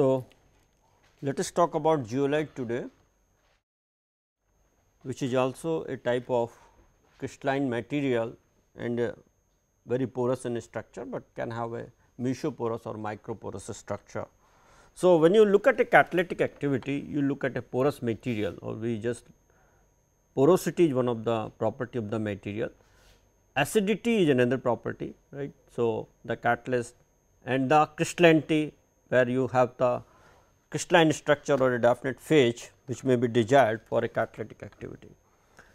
So, let us talk about zeolite today which is also a type of crystalline material and very porous in structure, but can have a mesoporous or microporous structure. So, when you look at a catalytic activity, you look at a porous material or we just porosity is one of the property of the material, acidity is another property right. So, the catalyst and the crystallinity where you have the crystalline structure or a definite phase which may be desired for a catalytic activity.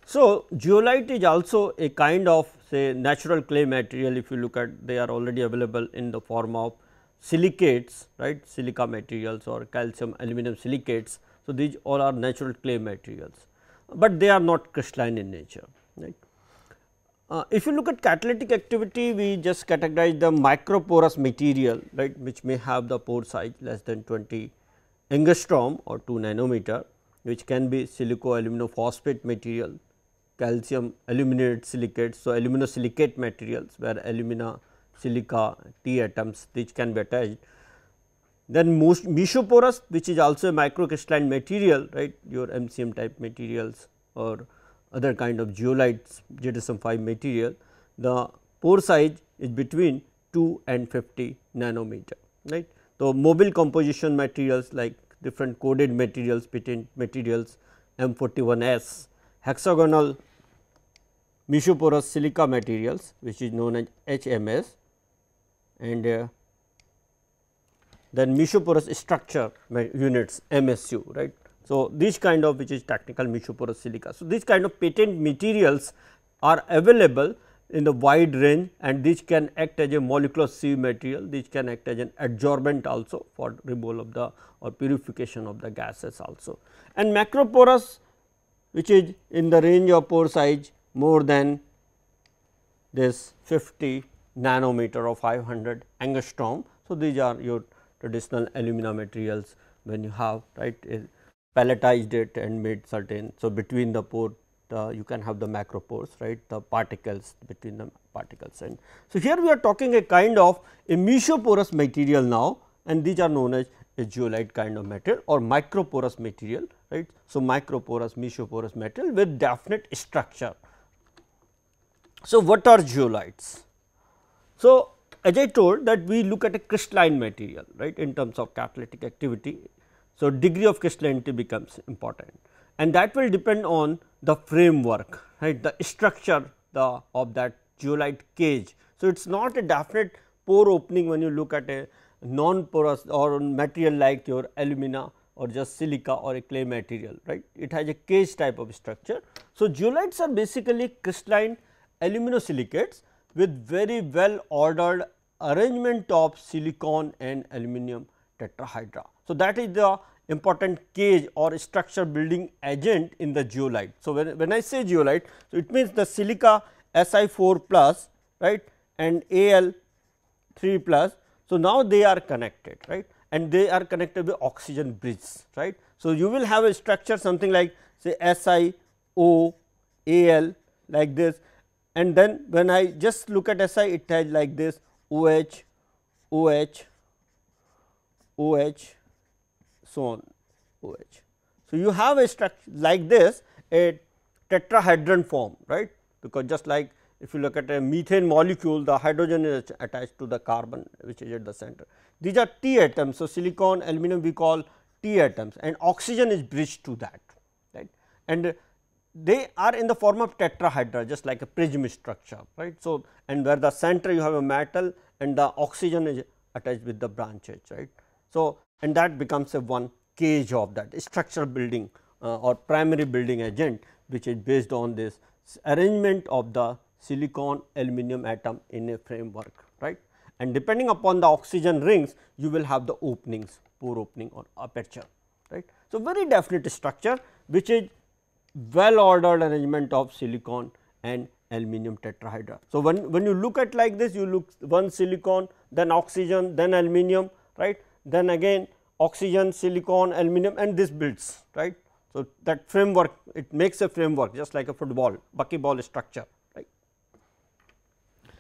So, geolite is also a kind of say natural clay material if you look at they are already available in the form of silicates right silica materials or calcium aluminum silicates. So, these all are natural clay materials, but they are not crystalline in nature right. Uh, if you look at catalytic activity, we just categorize the microporous material right which may have the pore size less than 20 angstrom or 2 nanometer which can be silico aluminum material, calcium aluminate silicates. So, aluminosilicate materials where alumina, silica, T atoms which can be attached. Then most mesoporous which is also a microcrystalline material right your MCM type materials or other kind of geolite JDSM 5 material, the pore size is between 2 and 50 nanometer right. So, mobile composition materials like different coded materials between materials M 41S, hexagonal mesoporous silica materials which is known as HMS and uh, then mesoporous structure units MSU right so, this kind of which is technical mesoporous silica. So, this kind of patent materials are available in the wide range and this can act as a molecular sieve material, this can act as an adsorbent also for removal of the or purification of the gases also. And macroporous which is in the range of pore size more than this 50 nanometer or 500 angstrom. So, these are your traditional alumina materials when you have right palletized it and made certain. So, between the pore, uh, you can have the macro pores right the particles between the particles and. So, here we are talking a kind of a mesoporous material now and these are known as a geolite kind of material or microporous material right. So, microporous mesoporous material with definite structure. So, what are geolites? So, as I told that we look at a crystalline material right in terms of catalytic activity so, degree of crystallinity becomes important and that will depend on the framework right the structure the of that geolite cage. So, it is not a definite pore opening when you look at a non porous or material like your alumina or just silica or a clay material right it has a cage type of structure. So, geolites are basically crystalline aluminosilicates with very well ordered arrangement of silicon and aluminum tetrahydra. So, that is the important cage or structure building agent in the geolite. So, when, when I say geolite, so it means the silica Si4 plus right and Al3 plus. So, now they are connected right and they are connected with oxygen bridge right. So, you will have a structure something like say Si O Al like this and then when I just look at Si it has like this OH OH OH so on OH. So, you have a structure like this a tetrahedron form right because just like if you look at a methane molecule the hydrogen is attached to the carbon which is at the center. These are T atoms. So, silicon aluminum we call T atoms and oxygen is bridged to that right and they are in the form of tetrahedra just like a prism structure right. So, and where the center you have a metal and the oxygen is attached with the branches right. So, and that becomes a one K job that structure building uh, or primary building agent which is based on this arrangement of the silicon aluminum atom in a framework right. And depending upon the oxygen rings you will have the openings pore opening or aperture right. So, very definite structure which is well ordered arrangement of silicon and aluminum tetrahedra. So, when, when you look at like this you look one silicon then oxygen then aluminum right then again oxygen, silicon, aluminum and this builds right. So, that framework it makes a framework just like a football buckyball structure right.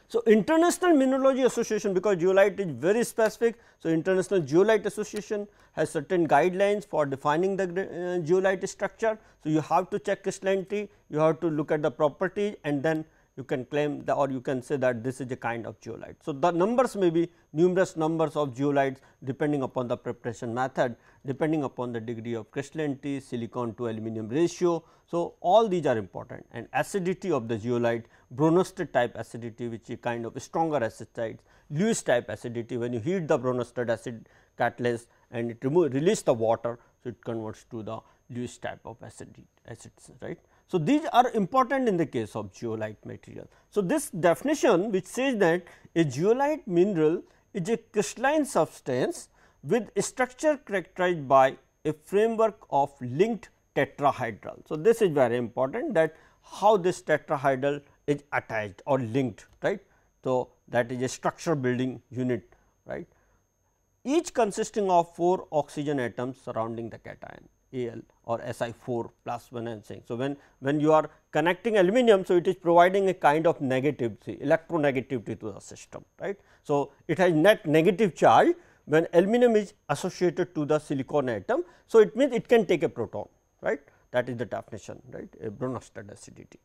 So, International Mineralogy Association because zeolite is very specific. So, International Zeolite Association has certain guidelines for defining the uh, zeolite structure. So, you have to check crystallinity, you have to look at the properties and then you can claim the or you can say that this is a kind of geolite. So, the numbers may be numerous numbers of geolites depending upon the preparation method, depending upon the degree of crystallinity, silicon to aluminum ratio. So, all these are important and acidity of the geolite, bronostat type acidity which is kind of stronger acidites, Lewis type acidity when you heat the bronostat acid catalyst and it remove release the water. So, it converts to the Lewis type of acid acids right. So, these are important in the case of geolite material. So, this definition which says that a geolite mineral is a crystalline substance with structure characterized by a framework of linked tetrahedral. So, this is very important that how this tetrahedral is attached or linked right. So, that is a structure building unit right each consisting of 4 oxygen atoms surrounding the cation. Al or Si4 plus 1 and saying. So, when, when you are connecting aluminum, so it is providing a kind of negativity, electronegativity to the system, right. So, it has net negative charge when aluminum is associated to the silicon atom. So, it means it can take a proton, right. That is the definition, right, a Brunstad acidity.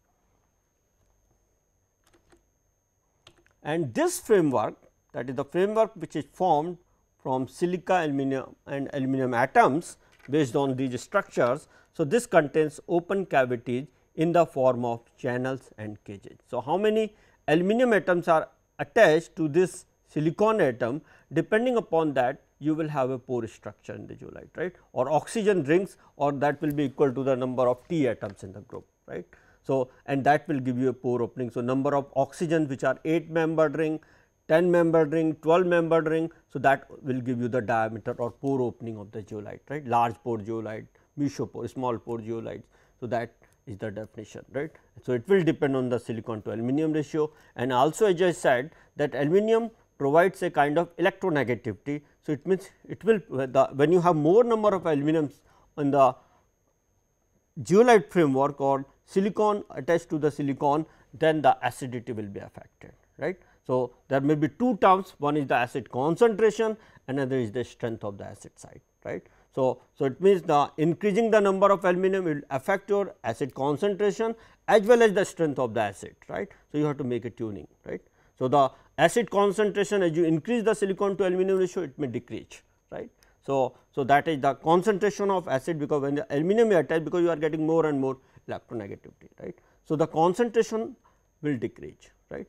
And this framework that is the framework which is formed from silica aluminum and aluminum atoms based on these structures. So, this contains open cavities in the form of channels and cages. So, how many aluminum atoms are attached to this silicon atom depending upon that you will have a pore structure in the zeolite right or oxygen rings or that will be equal to the number of T atoms in the group right. So, and that will give you a pore opening. So, number of oxygen which are 8 membered ring 10 membered ring, 12 membered ring. So, that will give you the diameter or pore opening of the zeolite right large pore zeolite, mesopore, small pore zeolite. So, that is the definition right. So, it will depend on the silicon to aluminum ratio and also as I said that aluminum provides a kind of electronegativity. So, it means it will when you have more number of aluminums on the zeolite framework or silicon attached to the silicon then the acidity will be affected right. So, there may be two terms one is the acid concentration another is the strength of the acid side, right. So, so it means the increasing the number of aluminum will affect your acid concentration as well as the strength of the acid right. So, you have to make a tuning right. So, the acid concentration as you increase the silicon to aluminum ratio it may decrease right. So, so that is the concentration of acid because when the aluminum attached because you are getting more and more electronegativity right. So, the concentration will decrease right.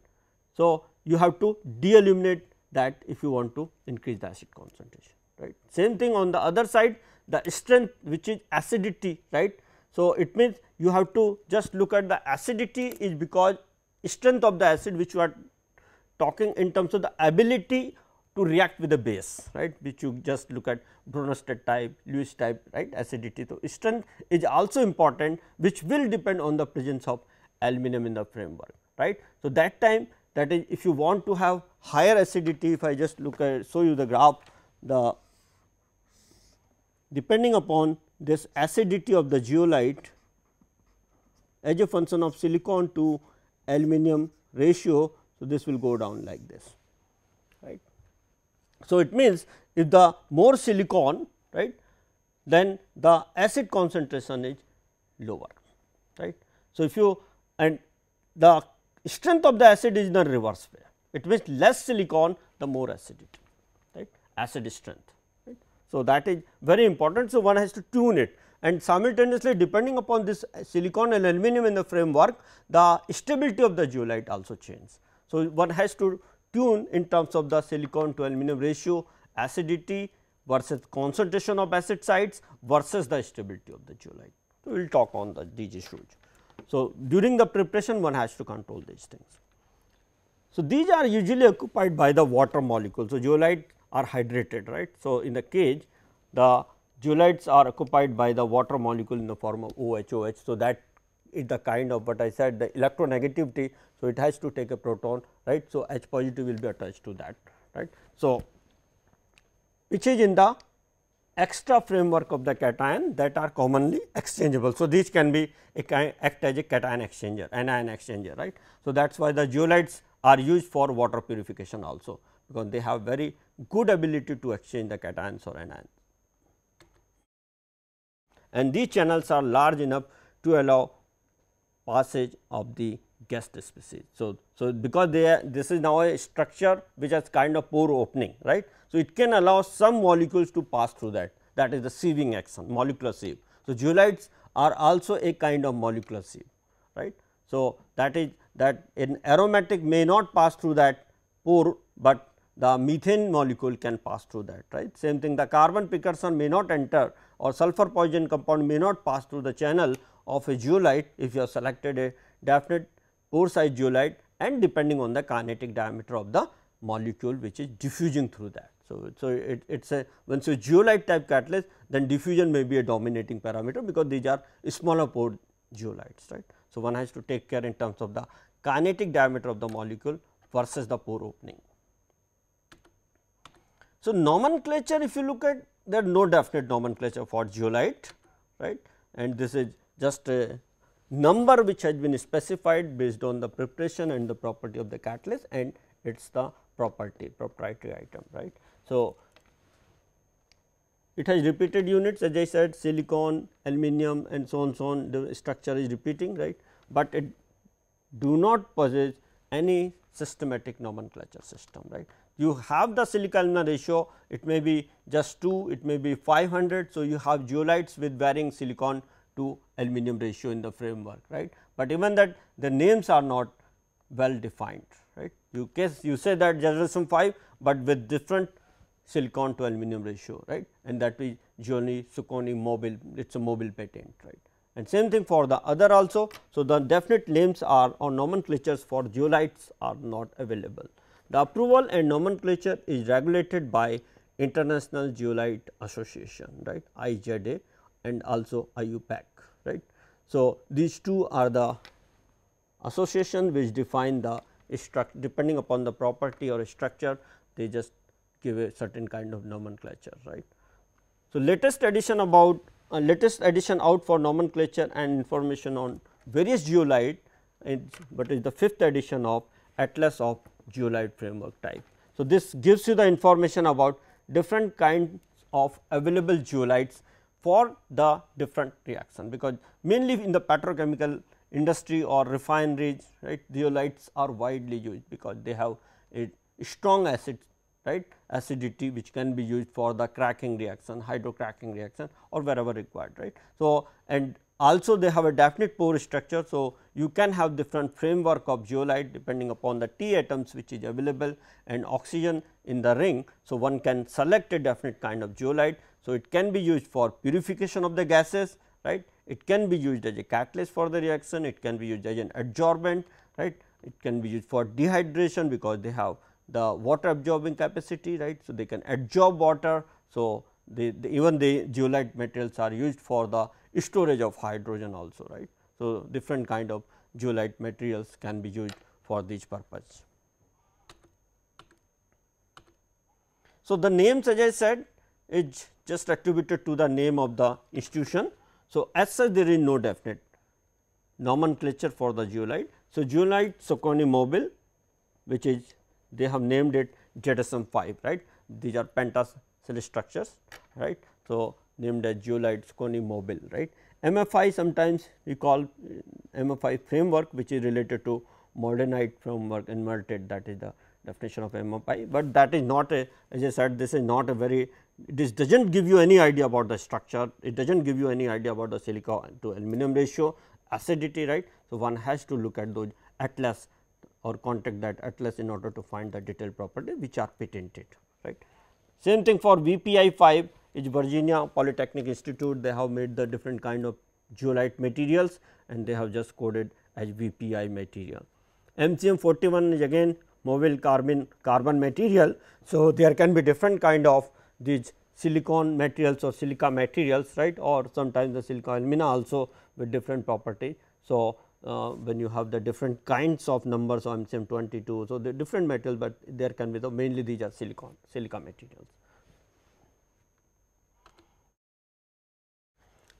So, you have to de that if you want to increase the acid concentration right. Same thing on the other side the strength which is acidity right. So, it means you have to just look at the acidity is because strength of the acid which you are talking in terms of the ability to react with the base right which you just look at Bronsted type, Lewis type right acidity. So, strength is also important which will depend on the presence of aluminum in the framework right. So, that time that is if you want to have higher acidity if I just look at show you the graph the depending upon this acidity of the geolite as a function of silicon to aluminum ratio. So, this will go down like this right. So, it means if the more silicon right then the acid concentration is lower right. So, if you and the strength of the acid is in the reverse way. It means less silicon the more acidity right acid strength. Right. So, that is very important. So, one has to tune it and simultaneously depending upon this silicon and aluminum in the framework the stability of the zeolite also changes. So, one has to tune in terms of the silicon to aluminum ratio acidity versus concentration of acid sites versus the stability of the zeolite. So, we will talk on the, DG issues. So, during the preparation one has to control these things. So, these are usually occupied by the water molecule. So, zeolite are hydrated right. So, in the cage the zeolites are occupied by the water molecule in the form of OHOH. So, that is the kind of what I said the electronegativity. So, it has to take a proton right. So, H positive will be attached to that right. So, which is in the extra framework of the cation that are commonly exchangeable. So, these can be act as a cation exchanger, anion exchanger, right. So, that is why the zeolites are used for water purification also because they have very good ability to exchange the cations or anions. And these channels are large enough to allow passage of the Guest species. So, so because they are, this is now a structure which has kind of pore opening, right. So, it can allow some molecules to pass through that, that is the sieving action, molecular sieve. So, zeolites are also a kind of molecular sieve, right. So, that is that an aromatic may not pass through that pore, but the methane molecule can pass through that, right. Same thing the carbon precursor may not enter or sulfur poison compound may not pass through the channel of a zeolite if you have selected a definite pore size zeolite and depending on the kinetic diameter of the molecule which is diffusing through that. So, so it, it is a once you geolite type catalyst then diffusion may be a dominating parameter because these are smaller pore geolites right. So, one has to take care in terms of the kinetic diameter of the molecule versus the pore opening. So, nomenclature if you look at there are no definite nomenclature for geolite right and this is just a number which has been specified based on the preparation and the property of the catalyst and it is the property proprietary item right. So, it has repeated units as I said silicon, aluminium and so on so on the structure is repeating right, but it do not possess any systematic nomenclature system right. You have the silica alumina ratio it may be just 2 it may be 500. So, you have zeolites with varying silicon to aluminum ratio in the framework right, but even that the names are not well defined right. You guess you say that generation 5, but with different silicon to aluminum ratio right and that is Giovanni Sukoni mobile it is a mobile patent right and same thing for the other also. So, the definite names are or nomenclatures for geolites are not available. The approval and nomenclature is regulated by International Geolite Association right IZA and also IUPAC right. So, these two are the association which define the structure depending upon the property or structure they just give a certain kind of nomenclature right. So, latest addition about uh, latest addition out for nomenclature and information on various geolite but is the fifth edition of atlas of geolite framework type. So, this gives you the information about different kinds of available geolites for the different reaction because mainly in the petrochemical industry or refineries right zeolites are widely used because they have a strong acid right acidity which can be used for the cracking reaction hydrocracking reaction or wherever required right. So, and also they have a definite pore structure. So, you can have different framework of zeolite depending upon the T atoms which is available and oxygen in the ring. So, one can select a definite kind of zeolite so, it can be used for purification of the gases right, it can be used as a catalyst for the reaction, it can be used as an adsorbent right, it can be used for dehydration because they have the water absorbing capacity right. So, they can adsorb water. So, even the zeolite materials are used for the storage of hydrogen also right. So, different kind of zeolite materials can be used for this purpose. So, the names as I said is just attributed to the name of the institution. So, as such there is no definite nomenclature for the zeolite. So, zeolite Soconi mobile which is they have named it JSM 5 right these are pentacell structures right. So, named as zeolite Soconi mobile right. MFI sometimes we call uh, MFI framework which is related to modernite framework inverted that is the definition of MFI, but that is not a as I said this is not a very this does not give you any idea about the structure, it does not give you any idea about the silica to aluminum ratio, acidity right. So, one has to look at those atlas or contact that atlas in order to find the detailed property which are patented right. Same thing for VPI 5 is Virginia Polytechnic Institute they have made the different kind of geolite materials and they have just coded as VPI material. MCM 41 is again mobile carbon carbon material. So, there can be different kind of these silicon materials or silica materials right or sometimes the silica alumina also with different property. So, uh, when you have the different kinds of numbers of MCM22. So, the different metal, but there can be the mainly these are silicon silica materials.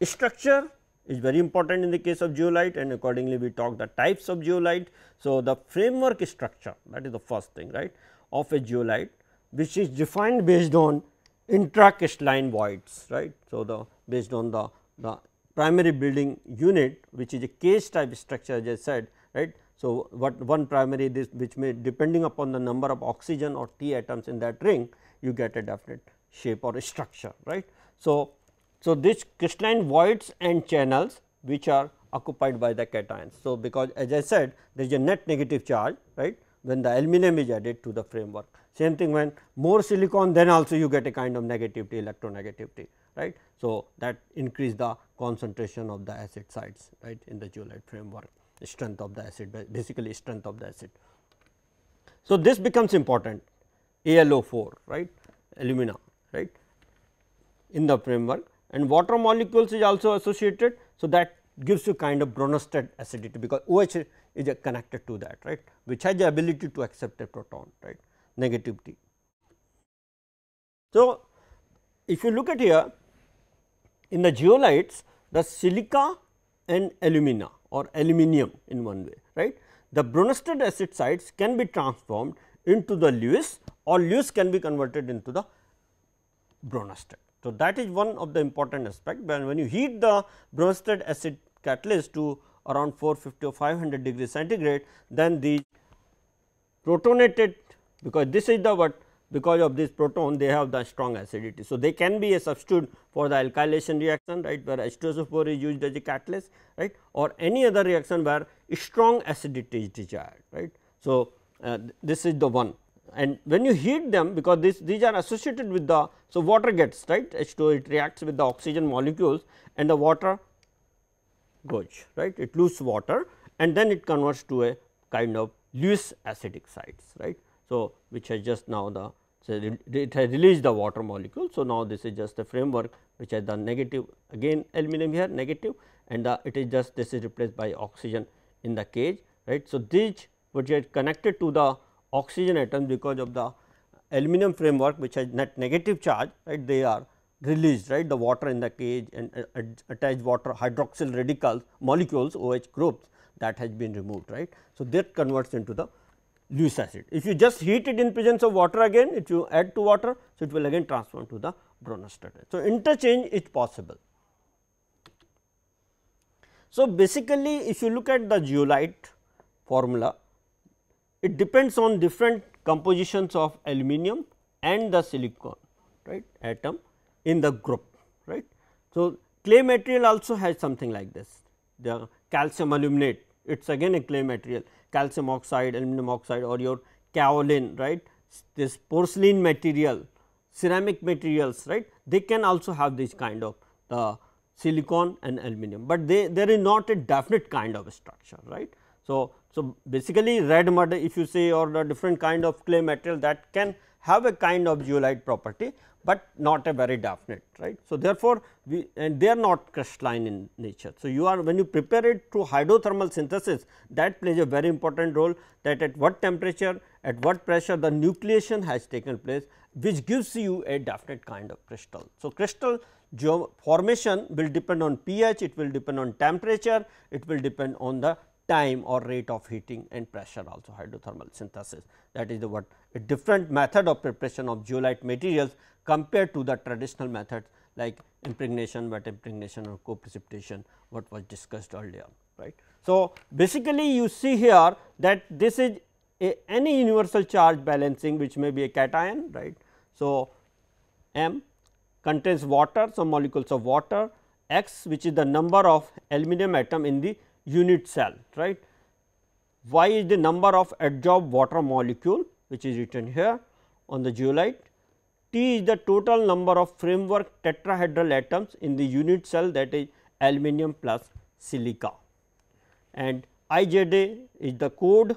Structure is very important in the case of geolite and accordingly we talk the types of geolite. So, the framework structure that is the first thing right of a geolite which is defined based on intracrystalline voids right. So, the based on the, the primary building unit which is a case type structure as I said right. So, what one primary this which may depending upon the number of oxygen or T atoms in that ring you get a definite shape or structure right. So, so this crystalline voids and channels which are occupied by the cations. So, because as I said there is a net negative charge right when the aluminum is added to the framework. Same thing when more silicon then also you get a kind of negativity electronegativity right. So, that increase the concentration of the acid sites right in the Joulette framework strength of the acid basically strength of the acid. So, this becomes important ALO4 right alumina right in the framework and water molecules is also associated. So, that gives you kind of Bronsted acidity because OH is connected to that right which has the ability to accept a proton right negativity. So, if you look at here in the zeolites the silica and alumina or aluminium in one way right. The Bronsted acid sites can be transformed into the Lewis or Lewis can be converted into the Bronsted. So, that is one of the important aspect when, when you heat the Bronsted acid catalyst to around 450 or 500 degree centigrade then the protonated because this is the what because of this proton they have the strong acidity. So, they can be a substitute for the alkylation reaction right where H2SO4 is used as a catalyst right or any other reaction where strong acidity is desired right. So, uh, this is the one and when you heat them because this these are associated with the so water gets right h it reacts with the oxygen molecules and the water goes right it loses water and then it converts to a kind of Lewis acidic sites right. So, which has just now the so it has released the water molecule. So, now this is just a framework which has the negative again aluminum here negative and the it is just this is replaced by oxygen in the cage right. So, these which are connected to the oxygen atoms because of the aluminum framework which has net negative charge right they are released right the water in the cage and uh, uh attached water hydroxyl radicals molecules OH groups that has been removed right. So, that converts into the Lewis acid. If you just heat it in presence of water again, if you add to water, so it will again transform to the bronostatin. So, interchange is possible. So, basically if you look at the zeolite formula, it depends on different compositions of aluminum and the silicon right atom in the group right. So, clay material also has something like this the calcium aluminate it is again a clay material calcium oxide, aluminum oxide or your kaolin right, this porcelain material, ceramic materials right, they can also have this kind of the silicon and aluminum, but they there is not a definite kind of structure right. So, so basically red mud if you say or the different kind of clay material that can have a kind of zeolite property, but not a very definite right. So, therefore, we and they are not crystalline in nature. So, you are when you prepare it through hydrothermal synthesis that plays a very important role that at what temperature at what pressure the nucleation has taken place which gives you a definite kind of crystal. So, crystal formation will depend on pH, it will depend on temperature, it will depend on the time or rate of heating and pressure also hydrothermal synthesis. That is the what a different method of preparation of zeolite materials compared to the traditional methods like impregnation, wet impregnation or co-precipitation what was discussed earlier. right? So, basically you see here that this is a, any universal charge balancing which may be a cation. right? So, M contains water, some molecules of water, X which is the number of aluminum atom in the unit cell right. Y is the number of adsorbed water molecule which is written here on the zeolite. T is the total number of framework tetrahedral atoms in the unit cell that is aluminum plus silica. And IJD is the code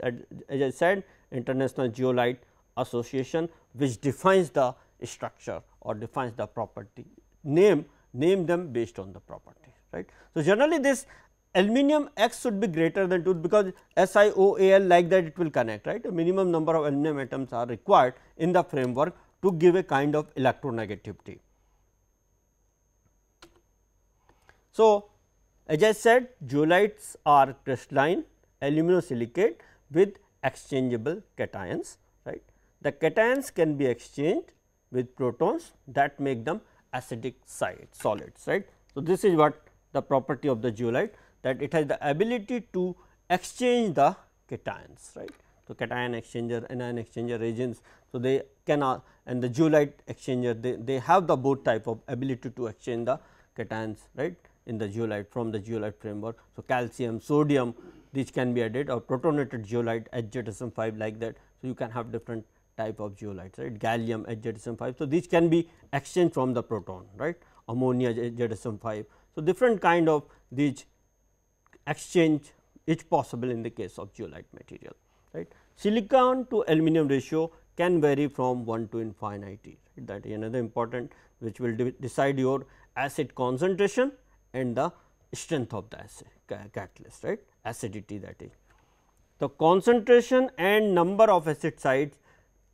as I said International Zeolite Association which defines the structure or defines the property name name them based on the property right. So, generally this aluminum x should be greater than 2 because SiOAL like that it will connect right a minimum number of aluminum atoms are required in the framework to give a kind of electronegativity. So, as I said zeolites are crystalline aluminosilicate with exchangeable cations right. The cations can be exchanged with protons that make them acidic side solids right. So, this is what the property of the zeolite that it has the ability to exchange the cations right. So, cation exchanger, anion exchanger agents. So, they can and the zeolite exchanger they, they have the both type of ability to exchange the cations right in the zeolite from the zeolite framework. So, calcium, sodium these can be added or protonated zeolite HZSM 5 like that. So, you can have different type of zeolites right gallium HZSM 5. So, these can be exchanged from the proton right ammonia ZSM 5. So, different kind of these exchange is possible in the case of geolite material. Right. Silicon to aluminum ratio can vary from 1 to infinity right. that is another important which will de decide your acid concentration and the strength of the acid, catalyst right acidity that is. The concentration and number of acid sites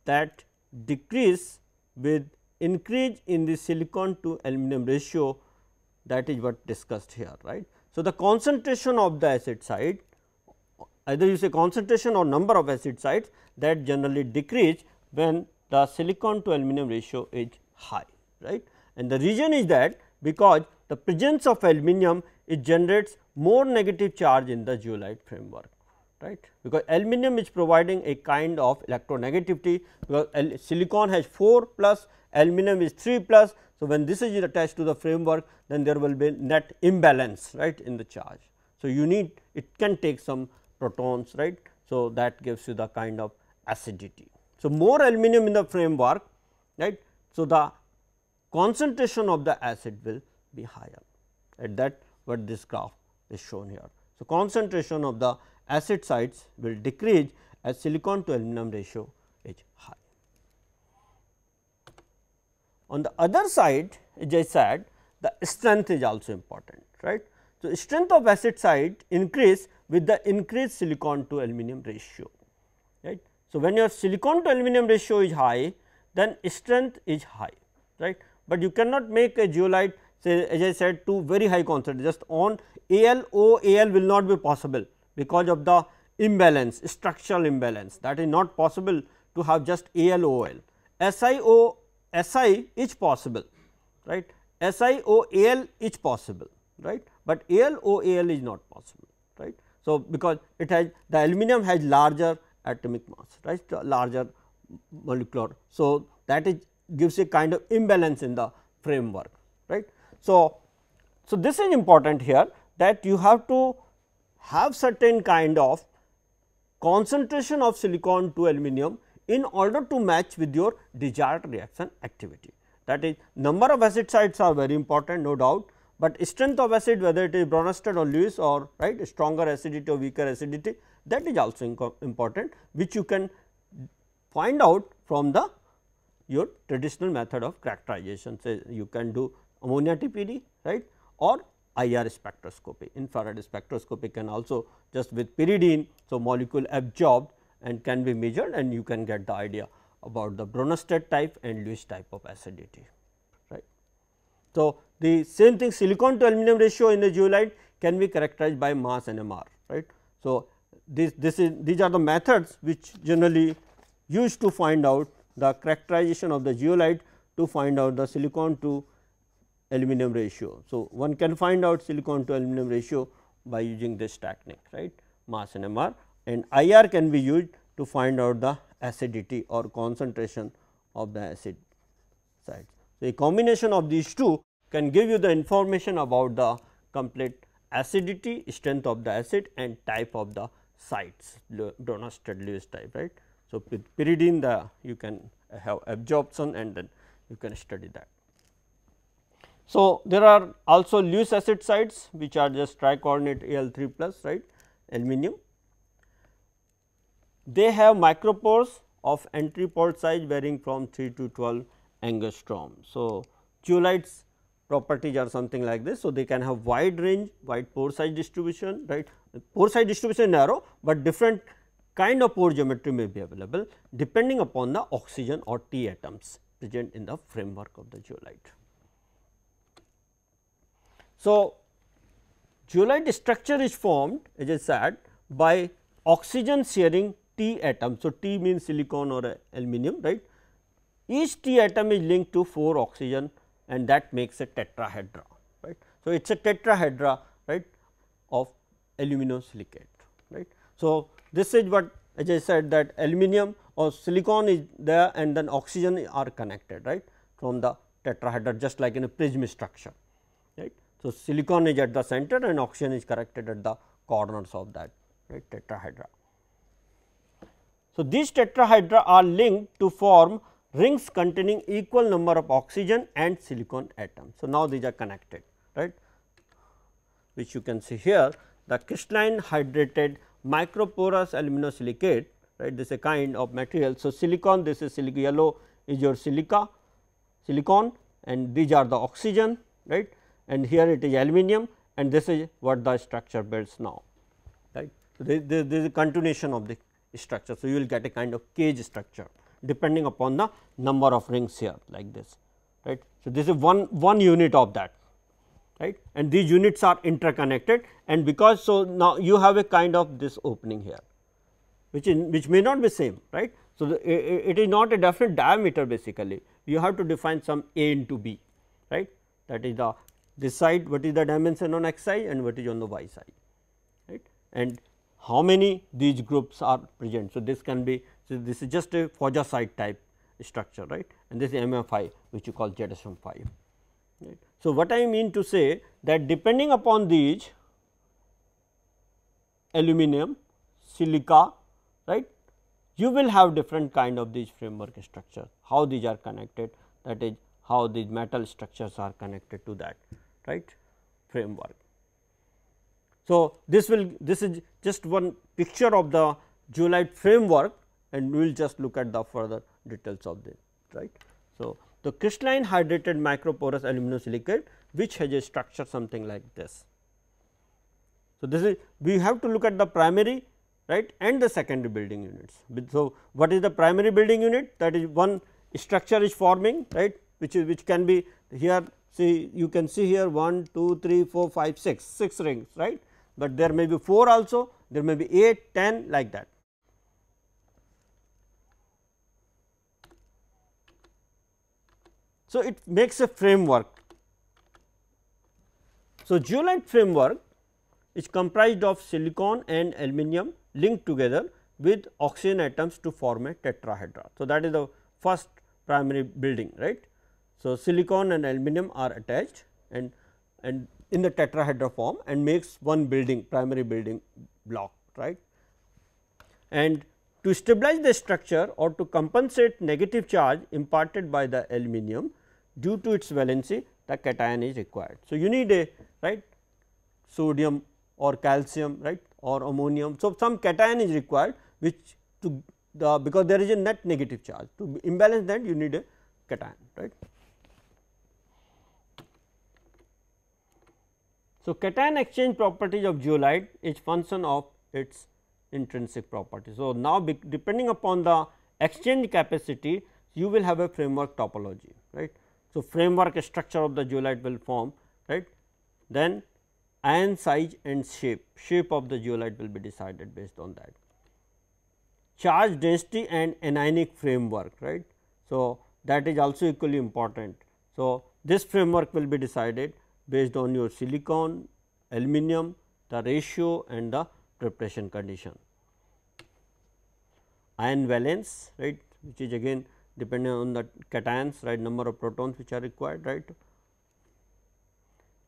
that decrease with increase in the silicon to aluminum ratio that is what discussed here right. So, the concentration of the acid site either you say concentration or number of acid sites that generally decrease when the silicon to aluminum ratio is high right. And the reason is that because the presence of aluminum it generates more negative charge in the zeolite framework right because aluminum is providing a kind of electronegativity because silicon has 4 plus aluminum is 3 plus. So, when this is attached to the framework then there will be net imbalance right in the charge. So, you need it can take some protons right. So, that gives you the kind of acidity. So, more aluminum in the framework right. So, the concentration of the acid will be higher at that what this graph is shown here. So, concentration of the acid sites will decrease as silicon to aluminum ratio is high. On the other side as I said the strength is also important right. So, strength of acid site increase with the increased silicon to aluminum ratio right. So, when your silicon to aluminum ratio is high then strength is high right, but you cannot make a zeolite say as I said to very high concentration just on AlOAl AL will not be possible because of the imbalance structural imbalance that is not possible to have just ALOL. SIO SI is possible right SIOAL is possible right, but ALOAL is not possible right. So, because it has the aluminum has larger atomic mass right larger molecular. So, that is gives a kind of imbalance in the framework right. So, so this is important here that you have to have certain kind of concentration of silicon to aluminum in order to match with your desired reaction activity. That is number of acid sites are very important no doubt, but strength of acid whether it is Bronsted or Lewis or right stronger acidity or weaker acidity that is also important which you can find out from the your traditional method of characterization. Say you can do ammonia TPD right or IR spectroscopy. Infrared spectroscopy can also just with pyridine, so molecule absorbed and can be measured and you can get the idea about the Bronsted type and Lewis type of acidity. right? So, the same thing silicon to aluminum ratio in the zeolite can be characterized by mass NMR. right? So, this, this is these are the methods which generally used to find out the characterization of the zeolite to find out the silicon to aluminum ratio. So, one can find out silicon to aluminum ratio by using this technique right mass and MR and IR can be used to find out the acidity or concentration of the acid site. So, a combination of these two can give you the information about the complete acidity, strength of the acid and type of the sites Donasted Lewis type right. So, with pyridine the you can have absorption and then you can study that. So, there are also loose acid sites which are just tricoordinate Al3 plus right aluminum. They have micropores of entry pore size varying from 3 to 12 angstrom. So, zeolites properties are something like this. So, they can have wide range wide pore size distribution right pore size distribution narrow, but different kind of pore geometry may be available depending upon the oxygen or T atoms present in the framework of the zeolite. So, zeolite structure is formed as I said by oxygen sharing T atom. So, T means silicon or aluminum right. Each T atom is linked to 4 oxygen and that makes a tetrahedra right. So, it is a tetrahedra right of aluminum silicate right. So, this is what as I said that aluminum or silicon is there and then oxygen are connected right from the tetrahedra just like in a prism structure. So, silicon is at the center and oxygen is corrected at the corners of that right, tetrahedra. So, these tetrahedra are linked to form rings containing equal number of oxygen and silicon atoms. So, now these are connected right which you can see here the crystalline hydrated microporous aluminosilicate right this is a kind of material. So, silicon this is silica yellow is your silica silicon and these are the oxygen right and here it is aluminum and this is what the structure builds now right. There, this is a continuation of the structure. So, you will get a kind of cage structure depending upon the number of rings here like this right. So, this is one, one unit of that right and these units are interconnected and because so now you have a kind of this opening here which in which may not be same right. So, the, it, it is not a definite diameter basically you have to define some a into b right that is the decide what is the dimension on x i and what is on the y side right and how many these groups are present. So, this can be so this is just a Fojasite type structure right and this is MFI which you call ZSM5 right. So, what I mean to say that depending upon these aluminum, silica right you will have different kind of these framework structure how these are connected that is how these metal structures are connected to that right framework. So, this will this is just one picture of the zeolite framework and we will just look at the further details of this right. So, the crystalline hydrated microporous aluminum silicate which has a structure something like this. So, this is we have to look at the primary right and the secondary building units. So, what is the primary building unit that is one structure is forming right which is which can be here See you can see here 1, 2, 3, 4, 5, 6, 6 rings right, but there may be 4 also, there may be 8, 10 like that. So, it makes a framework. So, zeolite framework is comprised of silicon and aluminum linked together with oxygen atoms to form a tetrahedra. So, that is the first primary building right. So, silicon and aluminum are attached and, and in the tetrahedra form and makes one building primary building block right. And to stabilize the structure or to compensate negative charge imparted by the aluminum due to its valency the cation is required. So, you need a right sodium or calcium right or ammonium. So, some cation is required which to the because there is a net negative charge to imbalance that you need a cation right. So, cation exchange properties of zeolite is function of its intrinsic property. So, now depending upon the exchange capacity you will have a framework topology right. So, framework structure of the zeolite will form right then ion size and shape shape of the zeolite will be decided based on that. Charge density and anionic framework right. So, that is also equally important. So, this framework will be decided based on your silicon, aluminum, the ratio and the preparation condition. Ion valence right which is again depending on the cations right number of protons which are required right.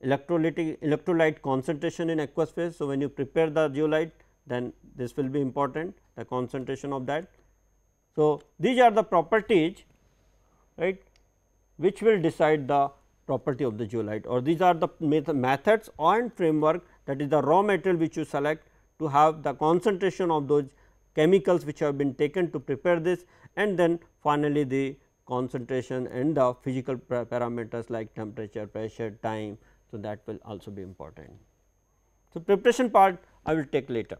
Electrolytic electrolyte concentration in aqueous phase. So, when you prepare the zeolite then this will be important the concentration of that. So, these are the properties right which will decide the property of the zeolite or these are the methods and framework that is the raw material which you select to have the concentration of those chemicals which have been taken to prepare this and then finally, the concentration and the physical parameters like temperature, pressure, time. So, that will also be important. So, preparation part I will take later.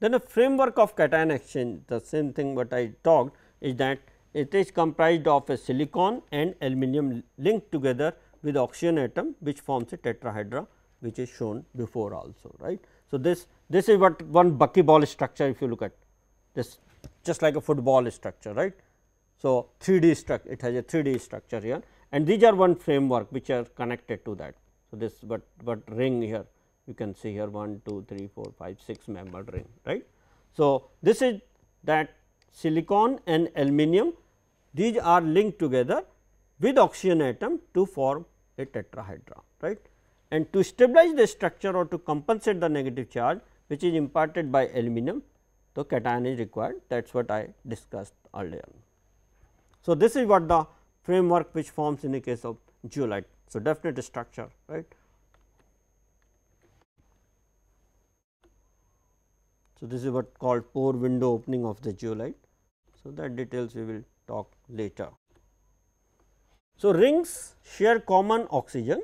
Then the framework of cation exchange the same thing what I talked is that it is comprised of a silicon and aluminum linked together with oxygen atom which forms a tetrahedra which is shown before also right. So, this this is what one buckyball structure if you look at this just like a football structure right. So, 3 D structure it has a 3 D structure here and these are one framework which are connected to that. So, this but but ring here you can see here 1 2 3 4 5 6 membered ring right. So, this is that silicon and aluminum these are linked together with oxygen atom to form a tetrahedra right. And to stabilize the structure or to compensate the negative charge which is imparted by aluminum the cation is required that is what I discussed earlier. So, this is what the framework which forms in the case of zeolite. So, definite structure right. So, this is what called pore window opening of the geolite. So, that details we will talk later. So, rings share common oxygen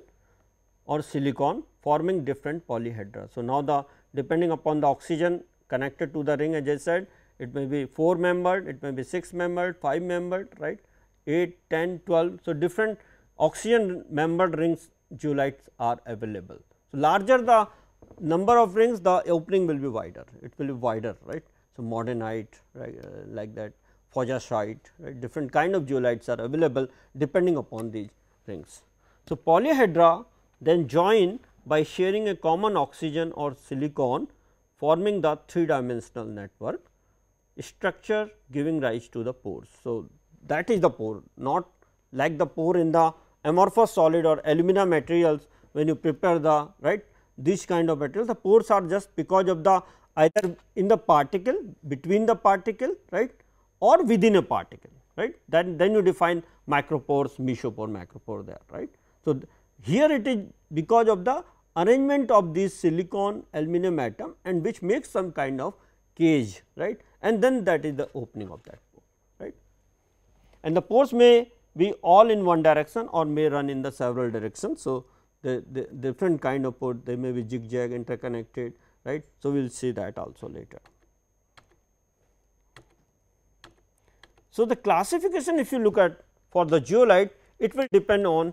or silicon forming different polyhedra. So, now the depending upon the oxygen connected to the ring as I said it may be 4 membered, it may be 6 membered, 5 membered right, 8, 10, 12. So, different oxygen membered rings geolites are available. So, larger the number of rings the opening will be wider, it will be wider right. So, modernite right, uh, like that, phosgite right, different kind of geolites are available depending upon these rings. So, polyhedra then join by sharing a common oxygen or silicon forming the three dimensional network structure giving rise to the pores. So, that is the pore not like the pore in the amorphous solid or alumina materials when you prepare the right this kind of material. The pores are just because of the either in the particle, between the particle right or within a particle right. Then, then you define micropores, mesopore, macropore there right. So, here it is because of the arrangement of these silicon aluminum atom and which makes some kind of cage right and then that is the opening of that pore right. And the pores may be all in one direction or may run in the several directions. So, the, the different kind of port they may be zigzag interconnected right. So, we will see that also later. So, the classification if you look at for the geolite it will depend on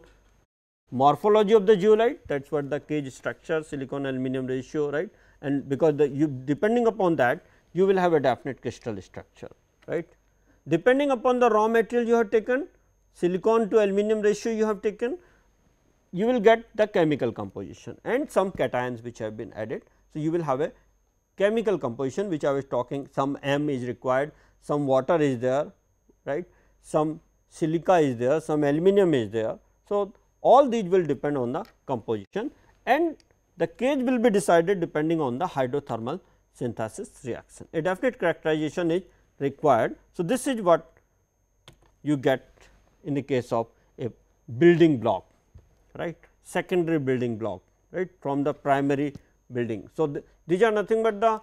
morphology of the geolite that is what the cage structure silicon aluminum ratio right and because the you depending upon that you will have a definite crystal structure right. Depending upon the raw material you have taken silicon to aluminum ratio you have taken you will get the chemical composition and some cations which have been added. So, you will have a chemical composition which I was talking some M is required, some water is there right, some silica is there, some aluminum is there. So, all these will depend on the composition and the case will be decided depending on the hydrothermal synthesis reaction. A definite characterization is required. So, this is what you get in the case of a building block right secondary building block right from the primary building. So, these are nothing but the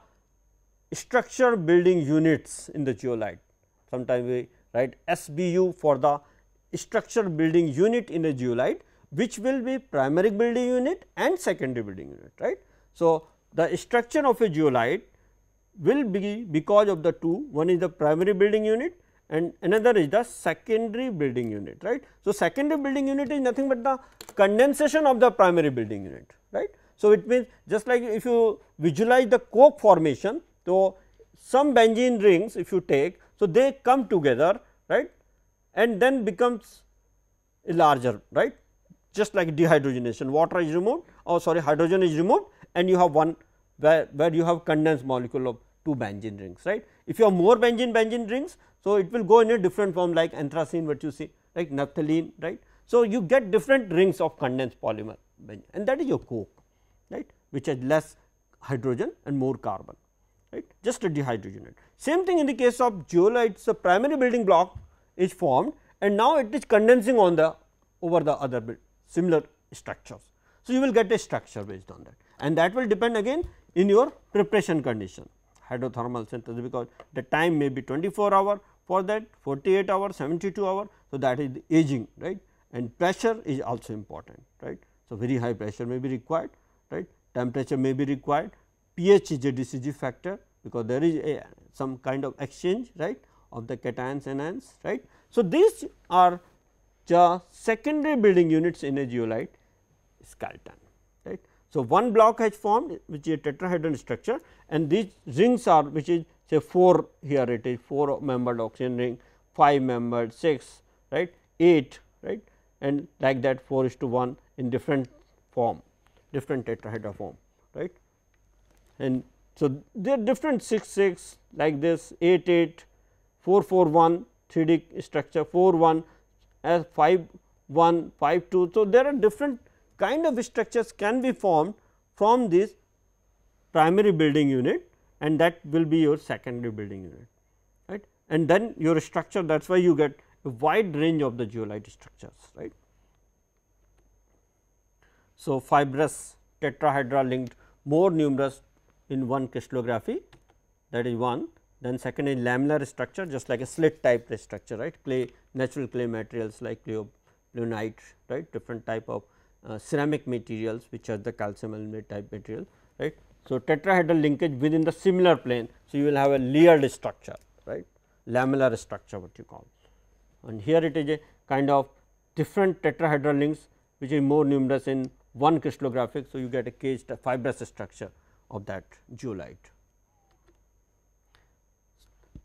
structure building units in the geolite. sometimes we write SBU for the structure building unit in a geolite, which will be primary building unit and secondary building unit right. So, the structure of a geolite will be because of the two one is the primary building unit and another is the secondary building unit right. So, secondary building unit is nothing but the condensation of the primary building unit right. So, it means just like if you visualize the coke formation so some benzene rings if you take so they come together right and then becomes larger right just like dehydrogenation water is removed or oh, sorry hydrogen is removed and you have one where, where you have condensed molecule of two benzene rings right. If you have more benzene benzene rings so, it will go in a different form like anthracene what you see right naphthalene right. So, you get different rings of condensed polymer and that is your coke right which has less hydrogen and more carbon right just a dehydrogenate. Same thing in the case of zeolites the primary building block is formed and now it is condensing on the over the other build, similar structures. So, you will get a structure based on that and that will depend again in your preparation condition hydrothermal synthesis because the time may be 24 hour for that 48 hour 72 hour. So, that is aging right and pressure is also important right. So, very high pressure may be required right temperature may be required pH is a decisive factor because there is a some kind of exchange right of the cations and anions right. So, these are the secondary building units in a geolite skeleton. So, one block has formed which is a tetrahedron structure and these rings are which is say 4 here it is 4 membered oxygen ring, 5 membered, 6 right, 8 right and like that 4 is to 1 in different form, different tetrahedra form right. And so, they are different 6 6 like this 8 8, 4 4 1 3D structure 4 1 as 5 1 5 2. So, there are different kind of structures can be formed from this primary building unit and that will be your secondary building unit right and then your structure that is why you get a wide range of the geolite structures right. So, fibrous tetrahedra linked more numerous in one crystallography that is one then second is lamellar structure just like a slit type structure right clay natural clay materials like leonite right different type of uh, ceramic materials which are the calcium aluminate type material right. So, tetrahedral linkage within the similar plane. So, you will have a layered structure right lamellar structure what you call and here it is a kind of different tetrahedral links which is more numerous in one crystallographic. So, you get a caged fibrous structure of that geolite.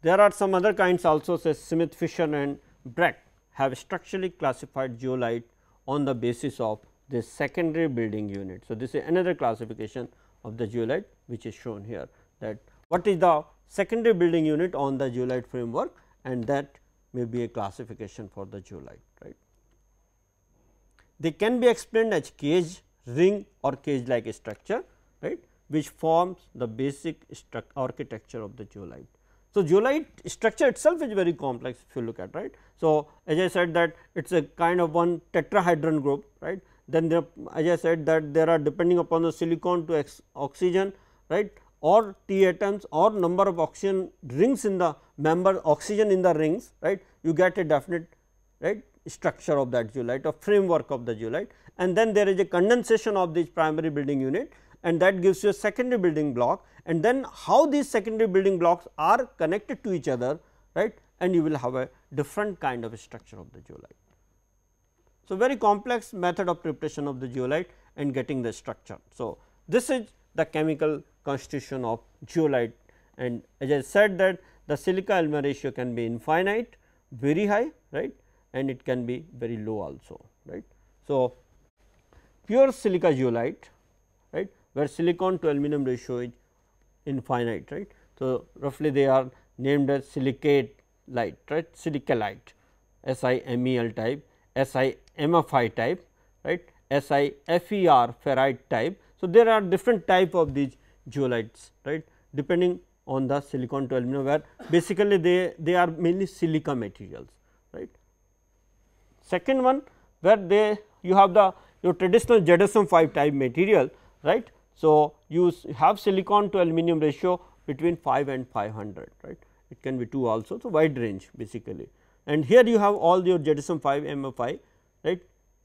There are some other kinds also say Smith, Fisher and Breck have structurally classified geolite on the basis of the secondary building unit. So, this is another classification of the zeolite which is shown here that what is the secondary building unit on the zeolite framework and that may be a classification for the zeolite right. They can be explained as cage ring or cage like structure right which forms the basic architecture of the zeolite. So, zeolite structure itself is very complex if you look at right. So, as I said that it is a kind of one tetrahedron group right then there, as I said that there are depending upon the silicon to oxygen right or T atoms or number of oxygen rings in the member oxygen in the rings right you get a definite right structure of that zeolite or framework of the zeolite and then there is a condensation of this primary building unit and that gives you a secondary building block and then how these secondary building blocks are connected to each other right and you will have a different kind of structure of the zeolite. So, very complex method of preparation of the geolite and getting the structure. So, this is the chemical constitution of geolite, and as I said that the silica Elmer ratio can be infinite very high right and it can be very low also right. So, pure silica geolite, right where silicon to aluminum ratio is infinite right. So, roughly they are named as silicate light right silicalite SIMEL type SI MFI type, right, SIFER ferrite type. So, there are different type of these geolites, right, depending on the silicon to aluminum where basically they, they are mainly silica materials, right. Second one where they you have the your traditional ZSM5 type material, right. So, you have silicon to aluminum ratio between 5 and 500, right. It can be 2 also, so wide range basically. And here you have all your ZSM5 MFI right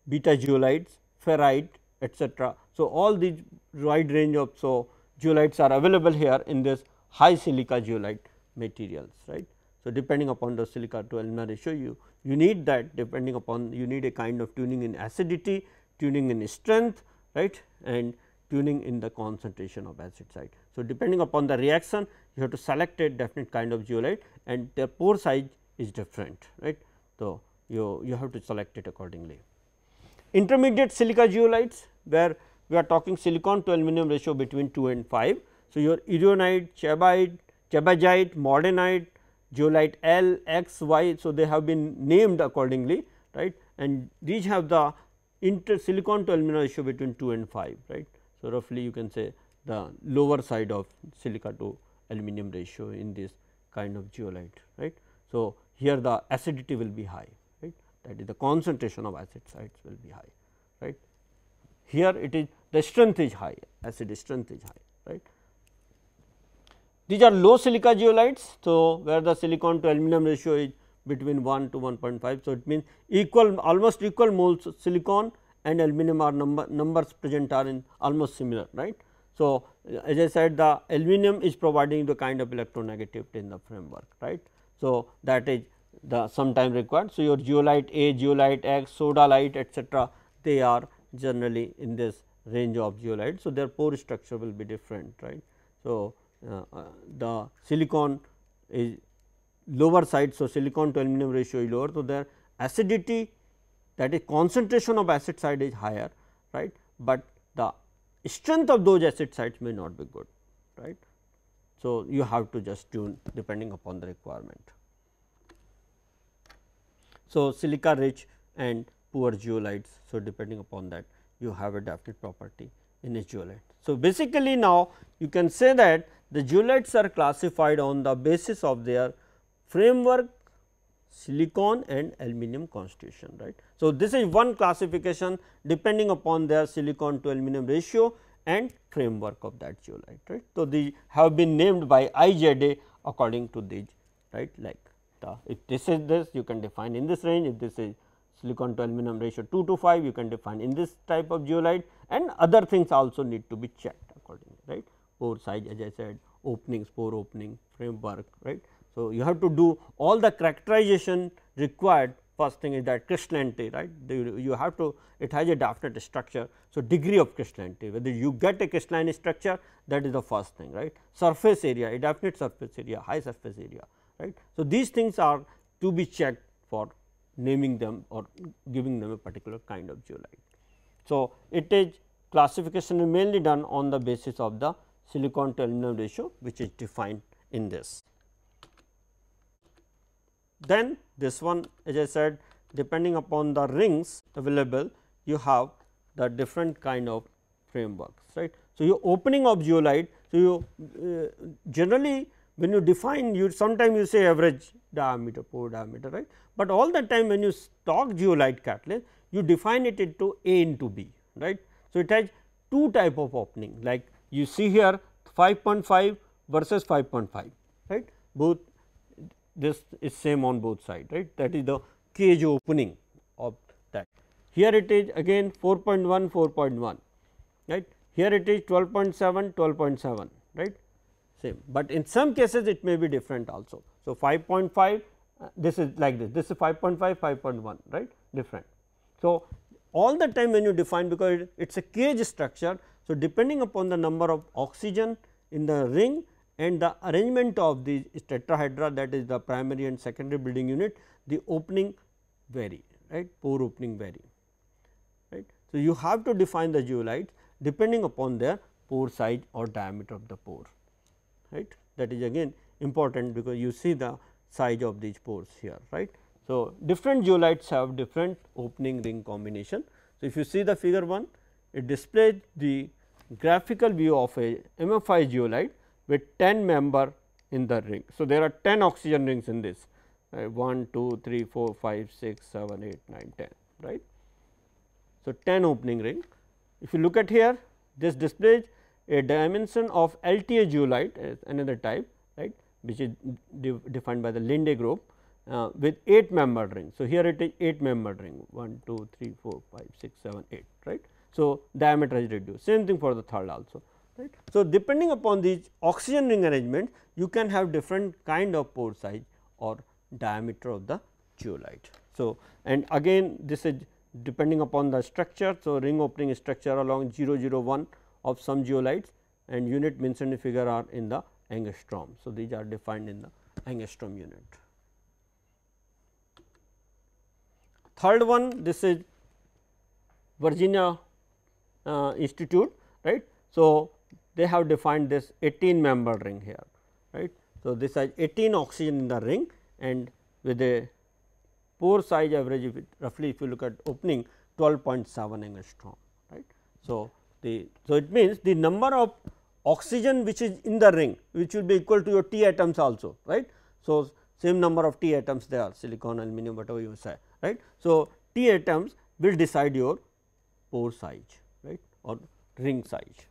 beta zeolites, ferrite etc. So, all these wide range of so zeolites are available here in this high silica zeolite materials right. So, depending upon the silica to alumina ratio you you need that depending upon you need a kind of tuning in acidity, tuning in strength right and tuning in the concentration of acid site. So, depending upon the reaction you have to select a definite kind of zeolite and the pore size is different right. So, you, you have to select it accordingly. Intermediate silica geolites, where we are talking silicon to aluminum ratio between 2 and 5. So, your erionite, chabite, chabazite, modernite, geolite L, X, Y. So, they have been named accordingly right and these have the inter silicon to aluminum ratio between 2 and 5 right. So, roughly you can say the lower side of silica to aluminum ratio in this kind of geolite, right. So, here the acidity will be high that is the concentration of acid sites will be high right. Here it is the strength is high acid strength is high right. These are low silica geolites, So, where the silicon to aluminum ratio is between 1 to 1.5. So, it means equal almost equal moles silicon and aluminum are number numbers present are in almost similar right. So, as I said the aluminum is providing the kind of electronegativity in the framework right. So, that is the some time required. So, your zeolite A, zeolite X, soda light, etc. they are generally in this range of zeolite. So, their pore structure will be different right. So, uh, uh, the silicon is lower side. So, silicon to aluminum ratio is lower. So, their acidity that is concentration of acid side is higher right, but the strength of those acid sites may not be good right. So, you have to just tune depending upon the requirement. So, silica rich and poor geolites. So, depending upon that you have adaptive property in a geolite. So, basically now you can say that the geolites are classified on the basis of their framework silicon and aluminum constitution right. So, this is one classification depending upon their silicon to aluminum ratio and framework of that geolite, right. So, these have been named by IZA according to these right like if this is this you can define in this range, if this is silicon to aluminum ratio 2 to 5 you can define in this type of geolite and other things also need to be checked accordingly right. Pore size as I said openings, pore opening framework right. So, you have to do all the characterization required first thing is that crystallinity right you, you have to it has a definite structure. So, degree of crystallinity whether you get a crystalline structure that is the first thing right surface area a definite surface area high surface area right. So, these things are to be checked for naming them or giving them a particular kind of zeolite. So, it is classification is mainly done on the basis of the silicon to aluminum ratio which is defined in this. Then this one as I said depending upon the rings available you have the different kind of frameworks right. So, your opening of zeolite so you uh, generally when you define you sometimes you say average diameter pore diameter right, but all the time when you talk geolite catalyst you define it into A into B right. So, it has two type of opening like you see here 5.5 versus 5.5 right both this is same on both side right that is the cage opening of that. Here it is again 4.1 4.1 right here it is 12.7 12.7 right same, but in some cases it may be different also. So, 5.5 uh, this is like this, this is 5.5, 5.1 right different. So, all the time when you define because it is a cage structure. So, depending upon the number of oxygen in the ring and the arrangement of the tetrahedra that is the primary and secondary building unit, the opening vary right pore opening vary right. So, you have to define the zeolite depending upon their pore size or diameter of the pore right that is again important because you see the size of these pores here right. So, different zeolites have different opening ring combination. So, if you see the figure 1 it displays the graphical view of a MFI zeolite with 10 member in the ring. So, there are 10 oxygen rings in this uh, 1, 2, 3, 4, 5, 6, 7, 8, 9, 10 right. So, 10 opening ring. If you look at here this displays a dimension of LTA zeolite uh, another type right which is de defined by the Linde group uh, with 8 membered ring. So, here it is 8 membered ring 1, 2, 3, 4, 5, 6, 7, 8 right. So, diameter is reduced same thing for the third also right. So, depending upon the oxygen ring arrangement you can have different kind of pore size or diameter of the zeolite. So, and again this is depending upon the structure. So, ring opening structure along 001 of some geolites and unit mentioned in figure are in the angstrom. So, these are defined in the angstrom unit. Third one this is Virginia uh, Institute right. So, they have defined this 18 member ring here right. So, this has 18 oxygen in the ring and with a pore size average if roughly if you look at opening 12.7 angstrom right. So, the, so, it means the number of oxygen which is in the ring which will be equal to your T atoms also right. So, same number of T atoms there silicon, aluminum whatever you say right. So, T atoms will decide your pore size right or ring size.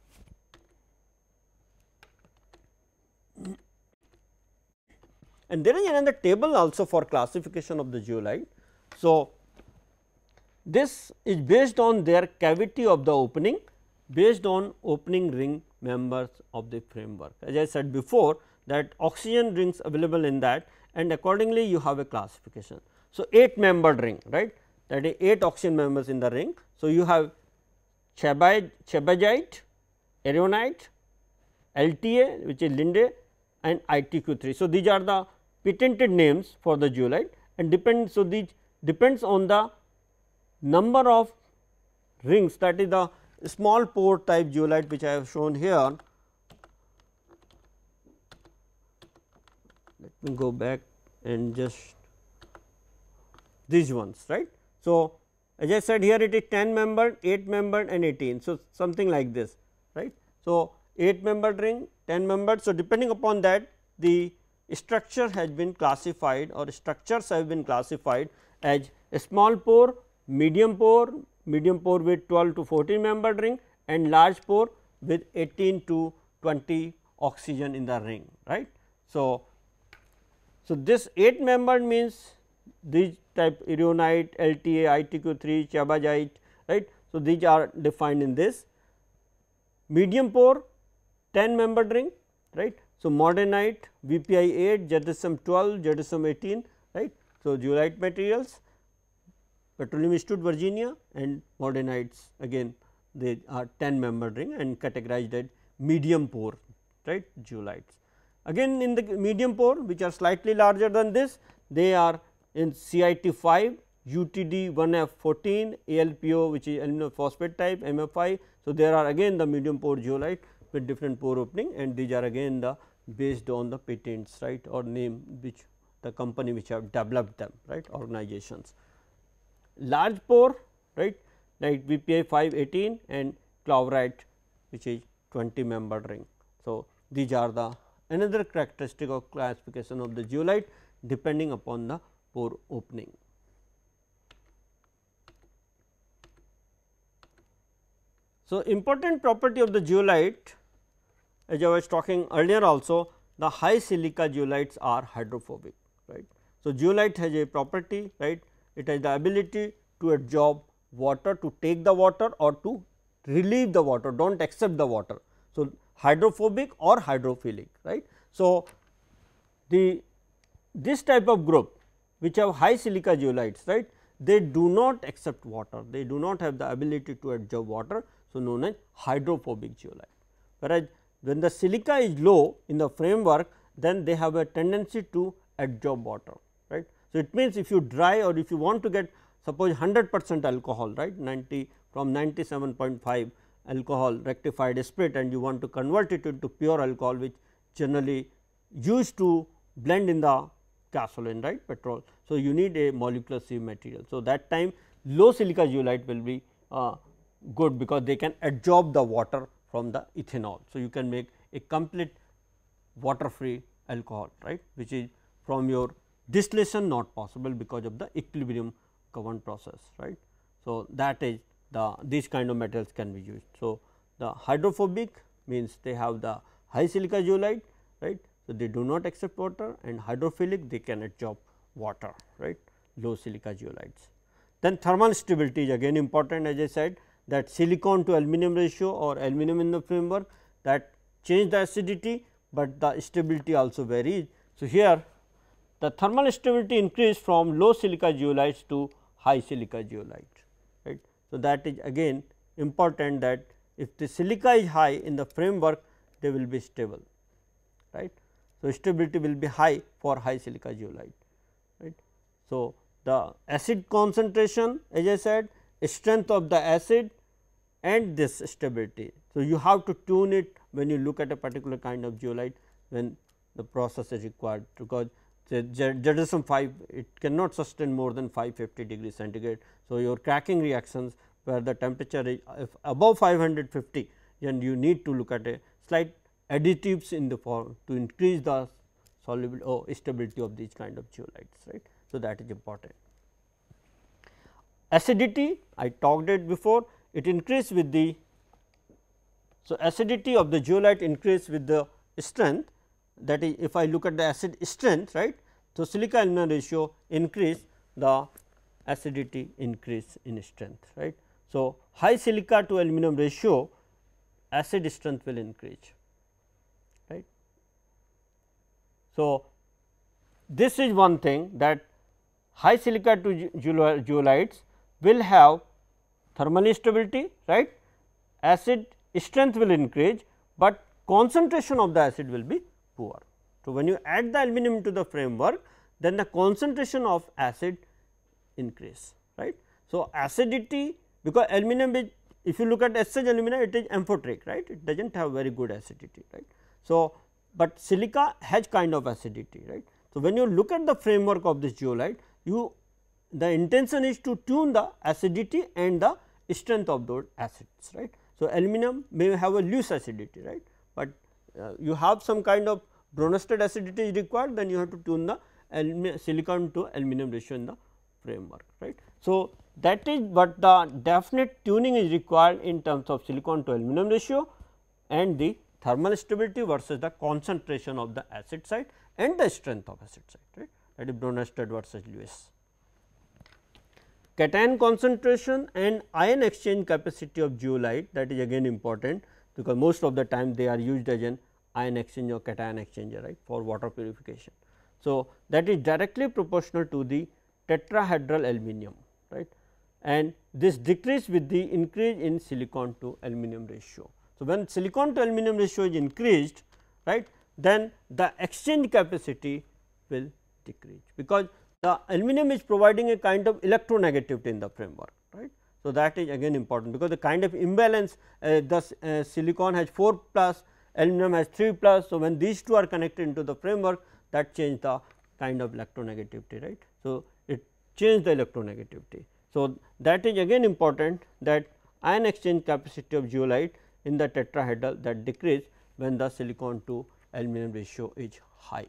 And there is another table also for classification of the zeolite. So, this is based on their cavity of the opening based on opening ring members of the framework. As I said before that oxygen rings available in that and accordingly you have a classification. So, 8 membered ring right that is 8 oxygen members in the ring. So, you have chabite, chabagite, aeronite, LTA which is Linde and ITQ3. So, these are the patented names for the zeolite and depend so these depends on the number of rings that is the small pore type zeolite which I have shown here. Let me go back and just these ones right. So, as I said here it is 10 membered, 8 membered and 18. So, something like this right. So, 8 membered ring, 10 membered. So, depending upon that the structure has been classified or structures have been classified as small pore, medium pore, medium pore with 12 to 14 membered ring and large pore with 18 to 20 oxygen in the ring right. So, so this 8 membered means these type erionite, LTA, ITQ3, chabazite, right. So, these are defined in this medium pore 10 membered ring right. So, modernite, VPI 8, Jadism 12, Jadism 18 right. So, zeolite materials Petroleum Institute Virginia and Modernites again they are 10 membered ring and categorized at medium pore right zeolites. Again in the medium pore which are slightly larger than this they are in CIT 5, UTD 1F 14, ALPO which is aluminum phosphate type MFI. So, there are again the medium pore zeolite with different pore opening and these are again the based on the patents right or name which the company which have developed them right organizations large pore, right like VPA 518 and Clavrite which is 20 membered ring. So, these are the another characteristic of classification of the zeolite depending upon the pore opening. So, important property of the zeolite as I was talking earlier also the high silica zeolites are hydrophobic right. So, zeolite has a property right it has the ability to absorb water, to take the water or to relieve the water, do not accept the water. So, hydrophobic or hydrophilic, right. So, the this type of group which have high silica zeolites, right, they do not accept water, they do not have the ability to absorb water. So, known as hydrophobic zeolite. Whereas, when the silica is low in the framework, then they have a tendency to absorb water. So, it means if you dry or if you want to get suppose 100 percent alcohol right 90 from 97.5 alcohol rectified spirit and you want to convert it into pure alcohol which generally used to blend in the gasoline right petrol. So, you need a molecular sieve material. So, that time low silica zeolite will be uh, good because they can adsorb the water from the ethanol. So, you can make a complete water free alcohol right which is from your distillation not possible because of the equilibrium Kavan process right. So, that is the these kind of metals can be used. So, the hydrophobic means they have the high silica zeolite right. So, they do not accept water and hydrophilic they can absorb water right low silica zeolites. Then thermal stability is again important as I said that silicon to aluminum ratio or aluminum in the framework that change the acidity, but the stability also varies. So, here the thermal stability increase from low silica geolites to high silica geolites. right. So, that is again important that if the silica is high in the framework they will be stable right. So, stability will be high for high silica geolite. right. So, the acid concentration as I said strength of the acid and this stability. So, you have to tune it when you look at a particular kind of geolite when the process is required because Judison 5 it cannot sustain more than 550 degree centigrade. So, your cracking reactions where the temperature is above 550 then you need to look at a slight additives in the form to increase the solubility or oh, stability of these kind of zeolites right. So, that is important. Acidity I talked it before it increase with the so acidity of the zeolite increase with the strength that is if I look at the acid strength right. So, silica alumina ratio increase the acidity increase in strength right. So, high silica to aluminum ratio acid strength will increase right. So, this is one thing that high silica to zeolites will have thermal stability right acid strength will increase, but concentration of the acid will be poor. So, when you add the aluminum to the framework then the concentration of acid increase right. So, acidity because aluminum is if you look at SH aluminum it is amphoteric right it does not have very good acidity right. So, but silica has kind of acidity right. So, when you look at the framework of this geolite, you the intention is to tune the acidity and the strength of those acids right. So, aluminum may have a loose acidity right, uh, you have some kind of bronsted acidity is required then you have to tune the silicon to aluminum ratio in the framework right. So, that is but the definite tuning is required in terms of silicon to aluminum ratio and the thermal stability versus the concentration of the acid site and the strength of acid site right that is Bronsted versus Lewis. Cation concentration and ion exchange capacity of zeolite that is again important because most of the time they are used as an ion exchanger, or cation exchanger right for water purification. So, that is directly proportional to the tetrahedral aluminum right and this decrease with the increase in silicon to aluminum ratio. So, when silicon to aluminum ratio is increased right then the exchange capacity will decrease because the aluminum is providing a kind of electronegativity in the framework so, that is again important because the kind of imbalance uh, thus uh, silicon has 4 plus aluminum has 3 plus. So, when these two are connected into the framework that change the kind of electronegativity right. So, it change the electronegativity. So, that is again important that ion exchange capacity of zeolite in the tetrahedral that decrease when the silicon to aluminum ratio is high.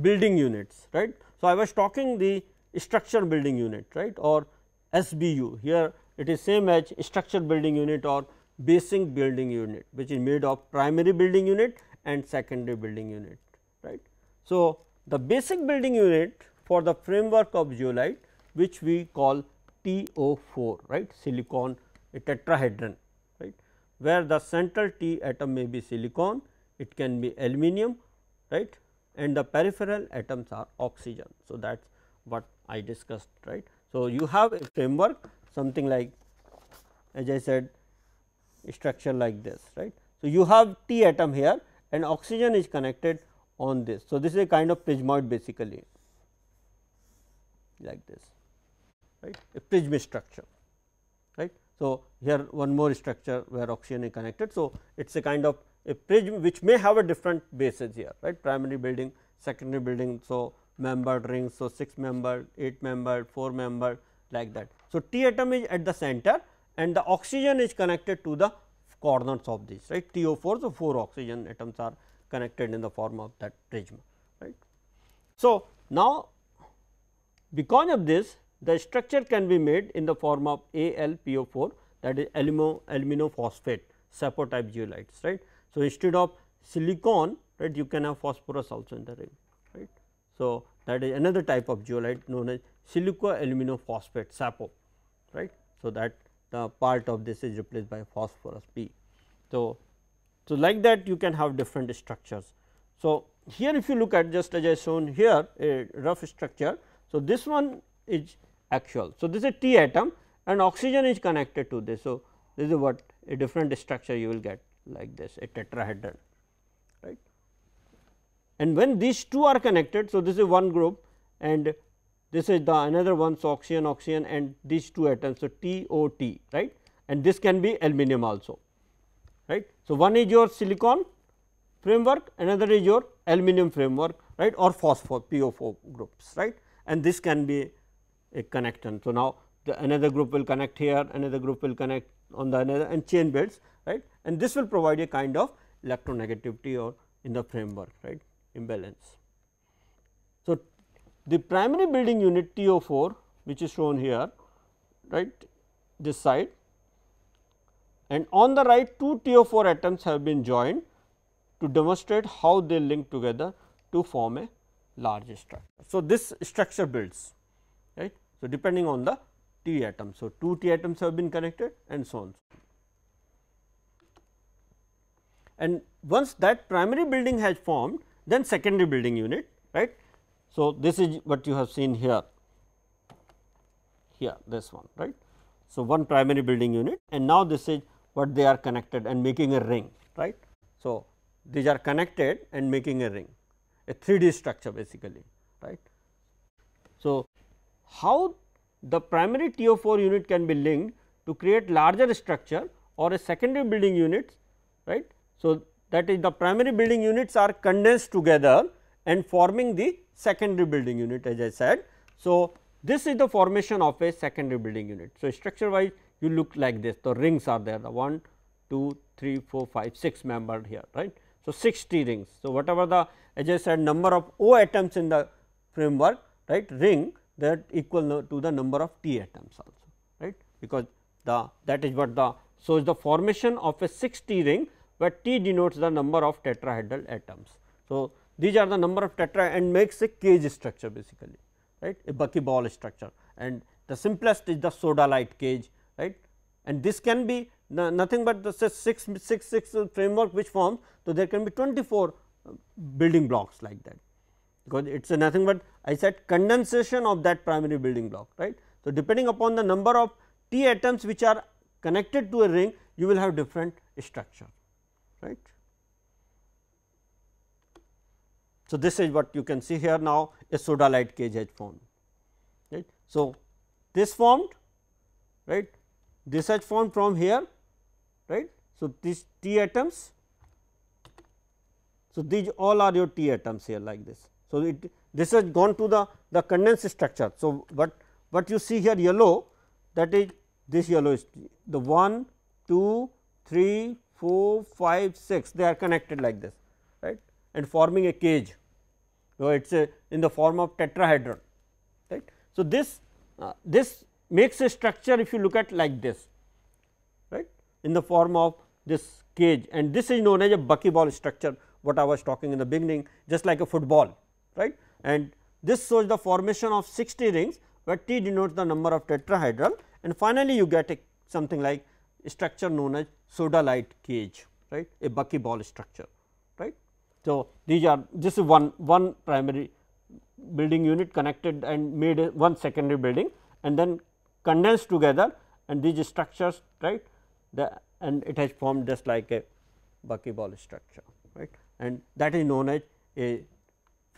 Building units right. So, I was talking the structure building unit right or SBU here it is same as structure building unit or basic building unit which is made of primary building unit and secondary building unit right. So, the basic building unit for the framework of zeolite which we call TO4 right silicon tetrahedron right where the central T atom may be silicon it can be aluminum right and the peripheral atoms are oxygen. So, that is what I discussed right. So, you have a framework something like as I said structure like this right. So, you have T atom here and oxygen is connected on this. So, this is a kind of prismoid basically like this right a prism structure right. So, here one more structure where oxygen is connected. So, it is a kind of a prism which may have a different bases here right primary building, secondary building. So, membered rings. So, 6 membered, 8 membered, 4 member, like that. So, T atom is at the center and the oxygen is connected to the corners of this right TO4. So, 4 oxygen atoms are connected in the form of that prism right. So, now because of this the structure can be made in the form of ALPO4 that is alumino, sapo type zeolites right. So, instead of silicon right you can have phosphorus also in the ring right. So, that is another type of zeolite known as silico phosphate SAPO right. So, that the part of this is replaced by phosphorus P. So, so like that you can have different structures. So, here if you look at just as I shown here a rough structure. So, this one is Actual. So, this is a T atom and oxygen is connected to this. So, this is what a different structure you will get like this a tetrahedron right. And when these two are connected, so this is one group and this is the another one so oxygen oxygen and these two atoms so TOT right and this can be aluminum also right. So, one is your silicon framework another is your aluminum framework right or phosphor PO4 groups right and this can be a connection. So, now another group will connect here, another group will connect on the another and chain builds right and this will provide a kind of electronegativity or in the framework right imbalance. So, the primary building unit TO4 which is shown here right this side and on the right two TO4 atoms have been joined to demonstrate how they link together to form a large structure. So, this structure builds right. So, depending on the T atom. So, 2 T atoms have been connected and so on. And once that primary building has formed then secondary building unit right. So, this is what you have seen here here this one right. So, one primary building unit and now this is what they are connected and making a ring right. So, these are connected and making a ring a 3D structure basically right. So, how the primary TO4 unit can be linked to create larger structure or a secondary building units, right. So, that is the primary building units are condensed together and forming the secondary building unit as I said. So, this is the formation of a secondary building unit. So, structure wise you look like this the rings are there the 1, 2, 3, 4, 5, 6 membered here right. So, 60 rings. So, whatever the as I said number of O atoms in the framework right ring that equal to the number of T atoms also right because the that is what the so is the formation of a 6 T ring where T denotes the number of tetrahedral atoms. So, these are the number of tetra and makes a cage structure basically right a buckyball structure and the simplest is the soda light cage right and this can be nothing but the 6 6 6 framework which forms. So, there can be 24 uh, building blocks like that because it is nothing but I said condensation of that primary building block right. So, depending upon the number of T atoms which are connected to a ring you will have different structure right. So, this is what you can see here now a soda light cage has formed right. So, this formed right this has formed from here right. So, these T atoms so, these all are your T atoms here like this so, it this has gone to the, the condensed structure. So, what, what you see here yellow that is this yellow is the 1, 2, 3, 4, 5, 6 they are connected like this right and forming a cage. So, it is in the form of tetrahedron right. So, this uh, this makes a structure if you look at like this right in the form of this cage and this is known as a buckyball structure what I was talking in the beginning just like a football right and this shows the formation of 60 rings where T denotes the number of tetrahedral and finally, you get a, something like structure known as soda light cage right a buckyball structure right. So, these are this is one one primary building unit connected and made one secondary building and then condensed together and these structures right the and it has formed just like a buckyball structure right and that is known as a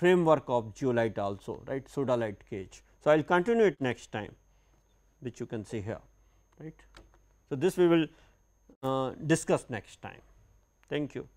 framework of geolite also right sodalite cage. So, I will continue it next time which you can see here right. So, this we will uh, discuss next time. Thank you.